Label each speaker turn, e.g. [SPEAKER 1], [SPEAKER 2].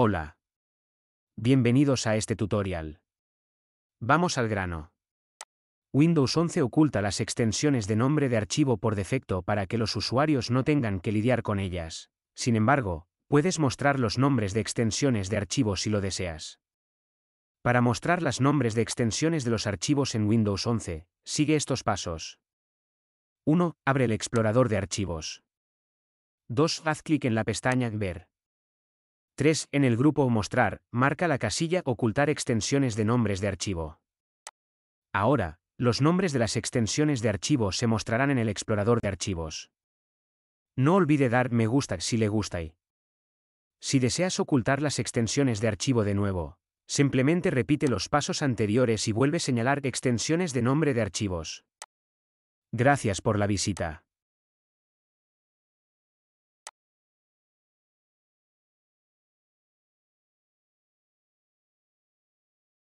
[SPEAKER 1] Hola. Bienvenidos a este tutorial. Vamos al grano. Windows 11 oculta las extensiones de nombre de archivo por defecto para que los usuarios no tengan que lidiar con ellas. Sin embargo, puedes mostrar los nombres de extensiones de archivo si lo deseas. Para mostrar los nombres de extensiones de los archivos en Windows 11, sigue estos pasos. 1. Abre el explorador de archivos. 2. Haz clic en la pestaña Ver. 3. En el grupo Mostrar, marca la casilla Ocultar extensiones de nombres de archivo. Ahora, los nombres de las extensiones de archivo se mostrarán en el explorador de archivos. No olvide dar me gusta si le gusta y. Si deseas ocultar las extensiones de archivo de nuevo, simplemente repite los pasos anteriores y vuelve a señalar extensiones de nombre de archivos. Gracias por la visita.